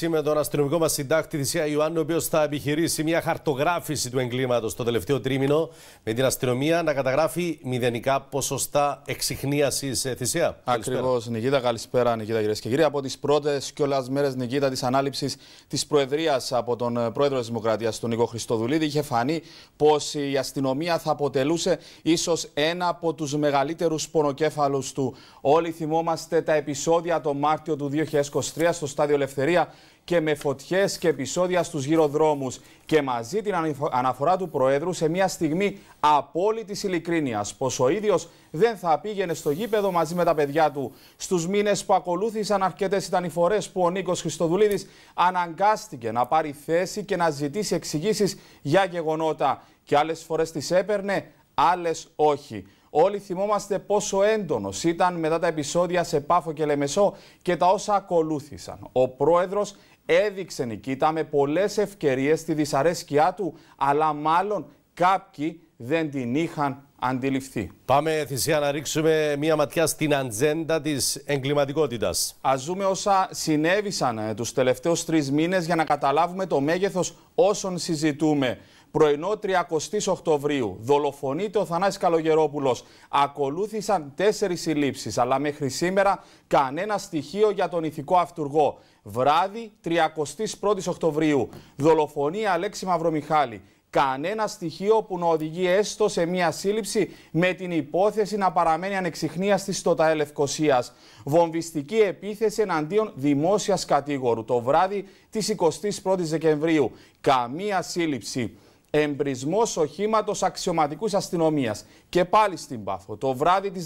Είμαι τον αστυνομικό μας συντάκτη Θησία Ιωάννη, ο οποίος θα επιχειρήσει μια χαρτογράφηση του εγκλήματος το τελευταίο τρίμηνο με την αστυνομία να καταγράφει μηδενικά ποσοστά εξυχνίασης θυσία. Ε, Ακριβώς, Νικήτα. Καλησπέρα, Νικήτα, κυρίες και κύριοι. Από τις πρώτες κιόλας μέρες, Νικήτα, της ανάληψης της Προεδρίας από τον ε, πρόεδρο της Δημοκρατίας, τον Νίκο Χριστοδουλίδη, είχε φανεί πως η αστυνομία θα αποτελούσε ίσως ένα από τους μεγαλύτερους πονοκέφαλους του. Όλοι θυμόμαστε τα επεισόδια το Μάρτιο του 2023 στο στάδιο Ελευθερία και με φωτιές και επεισόδια στους γυροδρόμους. Και μαζί την αναφορά του Προέδρου σε μια στιγμή απόλυτη ειλικρίνειας, πως ο ίδιος δεν θα πήγαινε στο γήπεδο μαζί με τα παιδιά του. Στους μήνες που ακολούθησαν, αρκετές ήταν οι φορές που ο Νίκος Χριστοδουλίδης αναγκάστηκε να πάρει θέση και να ζητήσει εξηγήσεις για γεγονότα. Και άλλες φορές τις έπαιρνε, άλλες όχι. Όλοι θυμόμαστε πόσο έντονος ήταν μετά τα επεισόδια σε Πάφο και Λεμεσό και τα όσα ακολούθησαν. Ο πρόεδρος έδειξε νικήτα με πολλές ευκαιρίες τη δυσαρέσκειά του, αλλά μάλλον κάποιοι δεν την είχαν αντιληφθεί. Πάμε, Θυσία να ρίξουμε μία ματιά στην ατζέντα της εγκληματικότητας. Ας ζούμε όσα συνέβησαν ε, τους τελευταίους τρεις μήνες για να καταλάβουμε το μέγεθος όσων συζητούμε. Πρωινό 30 Οκτωβρίου, δολοφονείται ο Θανάσης Καλογερόπουλος. Ακολούθησαν τέσσερις συλλήψεις, αλλά μέχρι σήμερα κανένα στοιχείο για τον ηθικό αυτούργο. Βράδυ 31 Οκτωβρίου, δολοφονεί Αλέξη Μαυρομιχάλη. Κανένα στοιχείο που να οδηγεί έστω σε μία σύλληψη με την υπόθεση να παραμένει ανεξιχνία στη ΤΑΕ Λευκοσίας. Βομβιστική επίθεση εναντίον δημόσιας κατήγορου το βράδυ της 21 Δεκεμβρίου. Καμία σύλληψη. Εμπρισμός οχήματος αξιωματικούς αστυνομίας. Και πάλι στην Πάφο. Το βράδυ της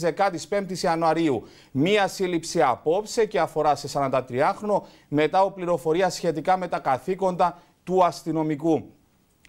15η Ιανουαρίου. Μία σύλληψη απόψε και αφορά σε 43χρονο μετά ο πληροφορία σχετικά με τα καθήκοντα του αστυνομικού.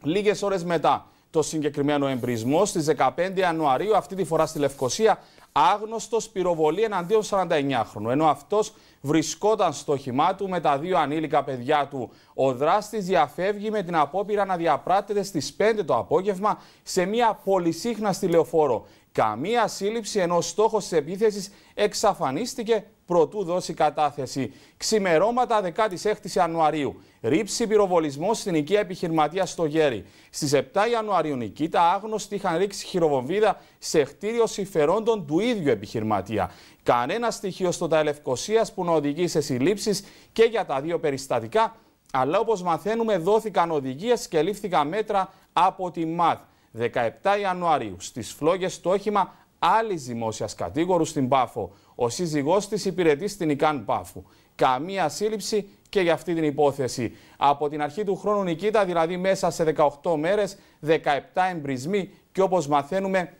Λίγες ώρες μετά, το συγκεκριμένο εμπρισμό στις 15 Ιανουαρίου, αυτή τη φορά στη Λευκοσία, άγνωστος πυροβολή εναντίον 49χρονου. Ενώ αυτός βρισκόταν στο χυμά του με τα δύο ανήλικα παιδιά του. Ο δράστης διαφεύγει με την απόπειρα να διαπράτεται στις 5 το απόγευμα σε μια πολυσύχναστη λεωφόρο. Καμία σύλληψη ενώ στόχος της επίθεσης εξαφανίστηκε προτού δώσει κατάθεση. Ξημερώματα 16 Ιανουαρίου. Ρήψη πυροβολισμό στην οικία επιχειρηματία στο Γέρι. Στις 7 Ιανουαρίου Νικήτα άγνωστοι είχαν ρίξει χειροβομβίδα σε χτίριο συμφερόντων του ίδιου επιχειρηματία. Κανένα στοιχείο στον Ταελευκοσίας που να οδηγεί σε συλλήψεις και για τα δύο περιστατικά, αλλά όπως μαθαίνουμε δόθηκαν οδηγίες και λήφθηκαν μέτρα από τη ΜΑΘ. 17 Ιανουαρίου στις φλόγες όχημα άλλης δημόσιας κατήγορου στην Πάφο. Ο σύζυγός της υπηρετεί στην Ικάν Πάφου. Καμία σύλληψη και για αυτή την υπόθεση. Από την αρχή του χρόνου Νικήτα, δηλαδή μέσα σε 18 μέρες, 17 εμπρισμοί και όπως μαθαίνουμε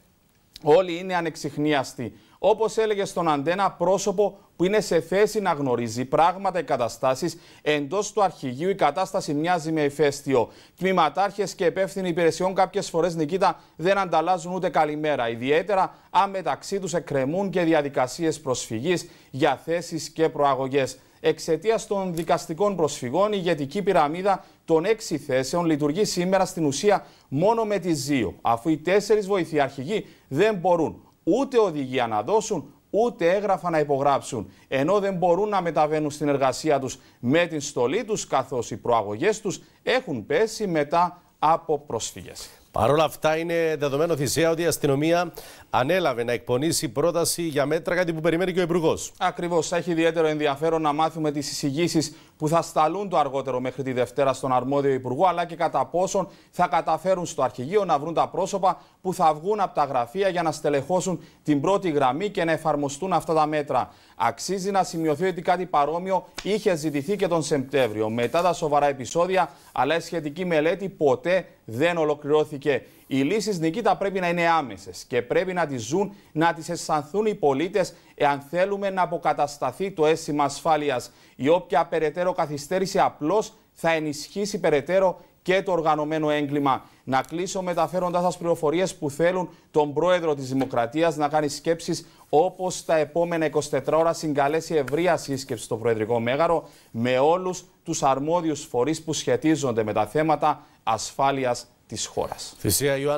όλοι είναι ανεξιχνίαστοι όπως έλεγε στον Αντένα, πρόσωπο που είναι σε θέση να γνωρίζει πράγματα και καταστάσεις εντός του αρχηγείου. Η κατάσταση μοιάζει με ηφαίστειο. Τμήματάρχες και υπεύθυνοι υπηρεσιών κάποιες φορές, Νικήτα, δεν ανταλλάζουν ούτε καλημέρα. Ιδιαίτερα αν μεταξύ τους εκκρεμούν και διαδικασίες προσφυγής για θέσεις και προαγωγές. Εξαιτίας των δικαστικών προσφυγών, η ηγετική πυραμίδα των έξι θέσεων λειτουργεί σήμερα στην ουσία μόνο με τη δύο, αφού οι τέσσερις βοηθοί αρχηγοί δεν μπορούν ούτε οδηγία να δώσουν, ούτε έγγραφα να υπογράψουν, ενώ δεν μπορούν να μεταβαίνουν στην εργασία τους με την στολή τους, καθώς οι προαγωγές τους έχουν πέσει μετά από πρόσφυγες. Παρ' όλα αυτά, είναι δεδομένο θυσία ότι η αστυνομία ανέλαβε να εκπονήσει πρόταση για μέτρα, κάτι που περιμένει και ο Υπουργός. Ακριβώς. Θα έχει ιδιαίτερο ενδιαφέρον να μάθουμε τις εισηγήσεις που θα σταλούν το αργότερο μέχρι τη Δευτέρα στον αρμόδιο Υπουργό, αλλά και κατά πόσον θα καταφέρουν στο αρχηγείο να βρουν τα πρόσωπα που θα βγουν από τα γραφεία για να στελεχώσουν την πρώτη γραμμή και να εφαρμοστούν αυτά τα μέτρα. Αξίζει να σημειωθεί ότι κάτι παρόμοιο είχε ζητηθεί και τον Σεπτέμβριο. Μετά τα σοβαρά επεισόδια, αλλά η σχετική μελέτη ποτέ δεν ολοκληρώθηκε. Οι λύσεις Νικήτα πρέπει να είναι άμεσες και πρέπει να τις ζουν, να τις αισθανθούν οι πολίτες, εάν θέλουμε να αποκατασταθεί το αίσθημα ασφάλειας. Η όποια περαιτέρω καθυστέρηση απλώς θα ενισχύσει περαιτέρω και το οργανωμένο έγκλημα. Να κλείσω μεταφέροντας σας πληροφορίες που θέλουν τον πρόεδρο της Δημοκρατίας να κάνει σκέψεις όπως τα επόμενα 24 ώρα συγκαλέσει ευρεία σύσκεψη στο Προεδρικό Μέγαρο με όλους τους αρμόδιους φορείς που σχετίζονται με τα θέματα ασφάλειας της χώρας.